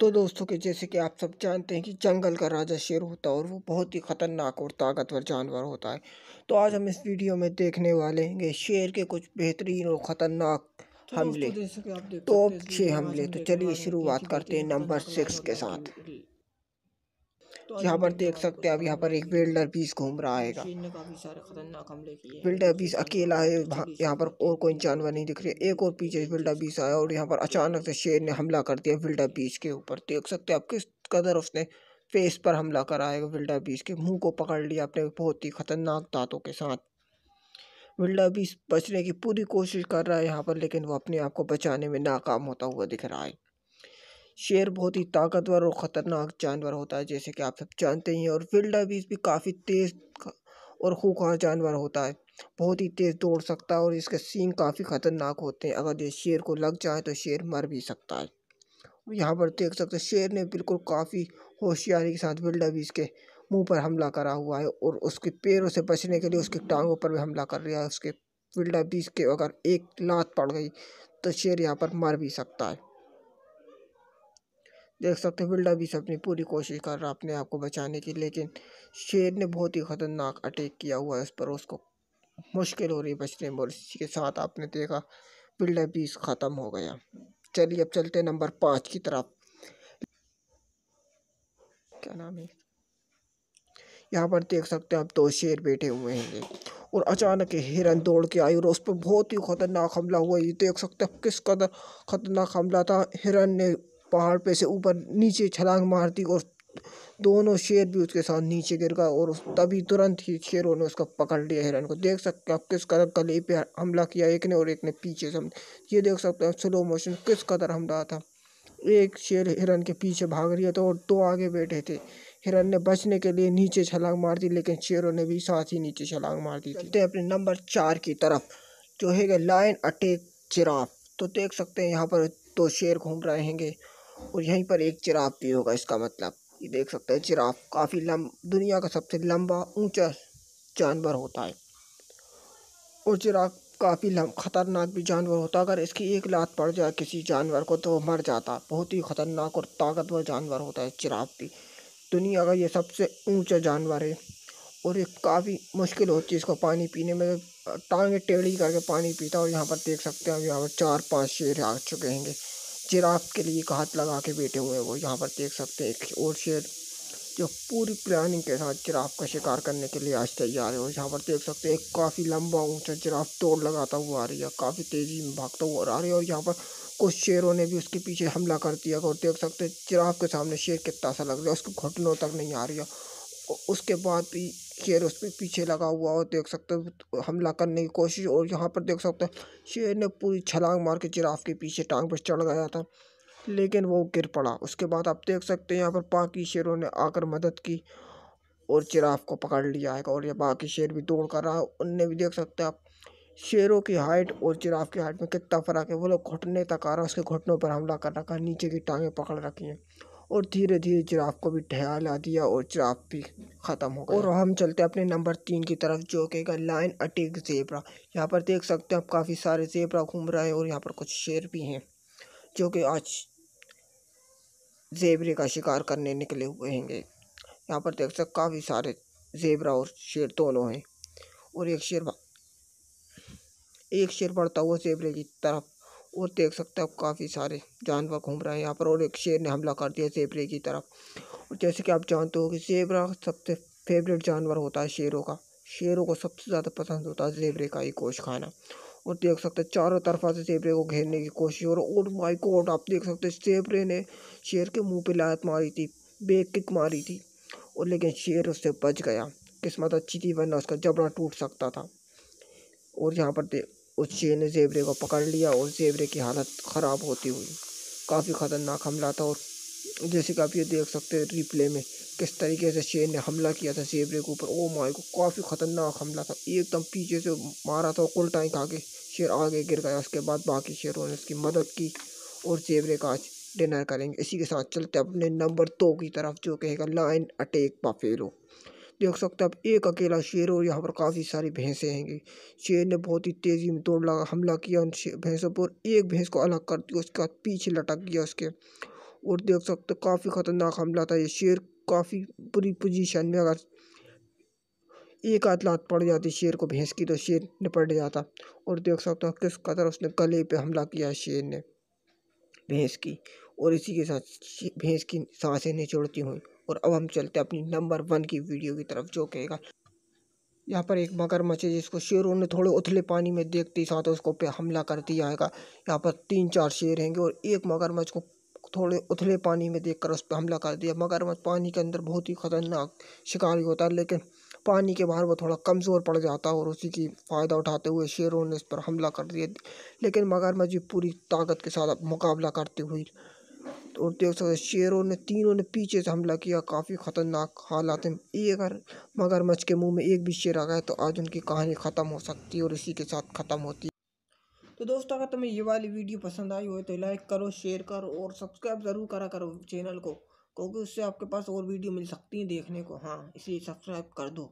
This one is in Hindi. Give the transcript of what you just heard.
तो दोस्तों के जैसे कि आप सब जानते हैं कि जंगल का राजा शेर होता है और वो बहुत ही ख़तरनाक और ताकतवर जानवर होता है तो आज हम इस वीडियो में देखने वाले हैं शेर के कुछ बेहतरीन और ख़तरनाक तो हमले टॉप तो छः हमले तो चलिए शुरुआत करते हैं नंबर सिक्स के साथ तो यहाँ पर देख सकते हैं अब यहाँ पर एक बिल्डर पीस घूम रहा है बिल्डर पीस अकेला है यहाँ पर और कोई जानवर नहीं दिख रहा है एक और पीछे बिल्डर पीस आया और यहाँ पर अचानक से शेर ने हमला कर दिया बिल्डर पीस के ऊपर देख सकते हैं आप किस कदर उसने फेस पर हमला करा है बिल्डर बीस के मुंह को पकड़ लिया अपने बहुत ही खतरनाक दांतों के साथ बिल्डर बीस बचने की पूरी कोशिश कर रहा है यहाँ पर लेकिन वो अपने आप को बचाने में नाकाम होता हुआ दिख रहा है शेर बहुत ही ताकतवर और ख़तरनाक जानवर होता है जैसे कि आप सब जानते ही हैं और विल्ड अबीज़ भी काफ़ी तेज़ और खूखार जानवर होता है बहुत ही तेज़ दौड़ सकता है और इसके सींग काफ़ी ख़तरनाक होते हैं अगर ये शेर को लग जाए तो शेर मर भी सकता है यहाँ पर देख सकते शेर ने बिल्कुल काफ़ी होशियारी के साथ विल्ड अबीज़ के मुंह पर हमला करा हुआ है और उसके पैरों से बचने के लिए उसकी टांगों पर भी हमला कर रहा है उसके विल्ड अबीज़ के अगर एक लात पड़ गई तो शेर यहाँ पर मर भी सकता है देख सकते हैं बिल्डा भी अपनी पूरी कोशिश कर रहा है अपने आप को बचाने की लेकिन शेर ने बहुत ही ख़तरनाक अटैक किया हुआ है उस पर उसको मुश्किल हो रही बचने में और इसी के साथ आपने देखा बिल्डा भी ख़त्म हो गया चलिए अब चलते हैं नंबर पाँच की तरफ क्या नाम है यहाँ पर देख सकते हैं आप दो शेर बैठे हुए हैं और अचानक हिरन दौड़ के आई और उस पर बहुत ही ख़तरनाक हमला हुआ ये देख सकते हैं किस कदर ख़तरनाक हमला था हिरन ने पहाड़ पे से ऊपर नीचे छलांग मारती और दोनों शेर भी उसके साथ नीचे गिर गए और तभी तुरंत ही शेरों ने उसका पकड़ लिया हिरन को देख सकते हैं आप किस कदर गले पे हमला किया एक ने और एक ने पीछे से ये देख सकते हैं स्लो मोशन किस कदर हमला था एक शेर हिरन के पीछे भाग रही था तो और दो आगे बैठे थे हिरन ने बचने के लिए नीचे छलांग मार दी लेकिन शेरों ने भी साथ ही नीचे छलांग मार दी थी अपने नंबर चार की तरफ जो है लाइन अटैक चिराफ तो देख सकते हैं यहाँ पर दो शेर घूम रहे हैंगे और यहीं पर एक चिराग भी होगा इसका मतलब ये देख सकते हैं चिराग काफ़ी लम दुनिया का सबसे लंबा ऊंचा जानवर होता है और चिराग काफ़ी लम ख़तरनाक भी जानवर होता है अगर इसकी एक लात पड़ जाए किसी जानवर को तो मर जाता बहुत ही ख़तरनाक और ताकतवर जानवर होता है चिराग भी दुनिया का ये सबसे ऊँचा जानवर है और ये काफ़ी मुश्किल होती है इसको पानी पीने में टांगे टेढ़ी करके पानी पीता और यहाँ पर देख सकते हैं अब यहाँ पर चार पाँच शेर आ चुके हैं जिराफ के लिए हाथ लगा के बैठे हुए हैं वो यहाँ पर देख सकते हैं एक और शेर जो पूरी प्लानिंग के साथ जिराफ का शिकार करने के लिए आज तैयार है और यहाँ पर देख सकते हैं काफ़ी लंबा ऊंचा जिराफ तोड़ लगाता हुआ आ रही है काफ़ी तेज़ी में भागता हुआ आ रही है और यहाँ पर कुछ शेरों ने भी उसके पीछे हमला कर दिया और देख सकते हैं जिराफ के सामने शेर कितना सा लग रहा है उसको घुटनों तक नहीं आ रही है उसके बाद भी शेर उस पर पीछे लगा हुआ और देख सकते हो तो हमला करने की कोशिश और यहाँ पर देख सकते हो शेर ने पूरी छलांग मार के जिराफ के पीछे टांग पर चढ़ गया था लेकिन वो गिर पड़ा उसके बाद आप देख सकते हैं यहाँ पर बाकी शेरों ने आकर मदद की और जिराफ को पकड़ लिया है और ये बाकी शेर भी दौड़ कर रहा है उनने भी देख सकते हैं आप शेरों की हाइट और जिराफ की हाइट में कितना फ़र्क है वो लोग घुटने तक आ रहा है उसके घुटनों पर हमला कर रखा है नीचे की टांगें पकड़ रखी हैं और धीरे धीरे जिराफ को भी टहल दिया और जिराफ भी ख़त्म हो गया और हम चलते हैं अपने नंबर तीन की तरफ जो कि लाइन अटेक जेबरा यहाँ पर देख सकते हैं आप काफ़ी सारे जेबरा घूम रहे हैं और यहाँ पर कुछ शेर भी हैं जो कि आज जेबरे का शिकार करने निकले हुए हैंगे यहाँ पर देख सकते काफ़ी सारे जेबरा और शेर दोनों हैं और एक शेर एक शेर बढ़ता हुआ जेबरे की तरफ और देख सकते हो काफ़ी सारे जानवर घूम रहे हैं यहाँ पर और एक शेर ने हमला कर दिया जेबरे की तरफ और जैसे कि आप जानते हो कि जेबरा सबसे फेवरेट जानवर होता है शेरों का शेरों को सबसे ज़्यादा पसंद होता है जेबरे का ही कोश खाना और देख सकते हैं चारों तरफा से जेबरे को घेरने की कोशिश और और माई गॉड आप देख सकते हैं जेबरे ने शेर के मुंह पे लात मारी थी बेक किक मारी थी और लेकिन शेर उससे बच गया किस्मत अच्छी थी वरना उसका जबड़ा टूट सकता था और यहाँ पर देख उस शेर ने जेबरे को पकड़ लिया और जेबरे की हालत ख़राब होती हुई काफ़ी ख़तरनाक हमला था और जैसे कि आप ये देख सकते हैं रिप्ले में किस तरीके से शेर ने हमला किया था जेबरे के ऊपर ओ oh माय को काफ़ी ख़तरनाक हमला था एकदम पीछे से मारा था और उल्टाई खा के शेर आगे गिर गया उसके बाद बाकी शेरों ने उसकी मदद की और जेबरे का आज डिनर करेंगे इसी के साथ चलते अपने नंबर दो की तरफ जो कहेगा लाइन अटैक पाफेलो देख सकते हैं आप एक अकेला शेर और यहाँ पर काफ़ी सारी भैंसें हैंगी शेर ने बहुत ही तेज़ी में दौड़ लगा हमला किया उन भैंसों पर एक भैंस को अलग कर दिया उसके बाद पीछे लटक गया उसके और देख सकते काफ़ी ख़तरनाक हमला था ये शेर काफ़ी बुरी पोजीशन में अगर एक आध लात पड़ जाती शेर को भैंस की तो शेर निपट जाता और देख सकते हो किस कदर उसने गले पे हमला किया शेर ने भैंस की और इसी के साथ भैंस की सांसें निचोड़ती हुई और अब हम चलते हैं अपनी नंबर वन की वीडियो की तरफ जो कहेगा यहाँ पर एक मगरमच्छ है जिसको शेरों ने थोड़े उथले पानी में देखते ही साथ उसको पे हमला कर दिया है यहाँ पर तीन चार शेर हैंगे और एक मगरमच्छ को थोड़े उथले पानी में देखकर उस पर हमला कर दिया मगरमच्छ पानी के अंदर बहुत ही ख़तरनाक शिकारी होता है लेकिन पानी के बाहर वो थोड़ा कमज़ोर पड़ जाता है और उसी की फ़ायदा उठाते हुए शेरों ने इस पर हमला कर दिया लेकिन मगरमच्छ भी पूरी ताकत के साथ मुकाबला करते हुए और देख सकते शेरों ने तीनों ने पीछे से हमला किया काफ़ी ख़तरनाक हालात हैं एक अगर मगरमच्छ के मुंह में एक भी शेर आ गया तो आज उनकी कहानी ख़त्म हो सकती है और इसी के साथ ख़त्म होती है तो दोस्तों अगर तुम्हें ये वाली वीडियो पसंद आई हो तो लाइक करो शेयर करो और सब्सक्राइब ज़रूर करा करो चैनल को क्योंकि उससे आपके पास और वीडियो मिल सकती हैं देखने को हाँ इसलिए सब्सक्राइब कर दो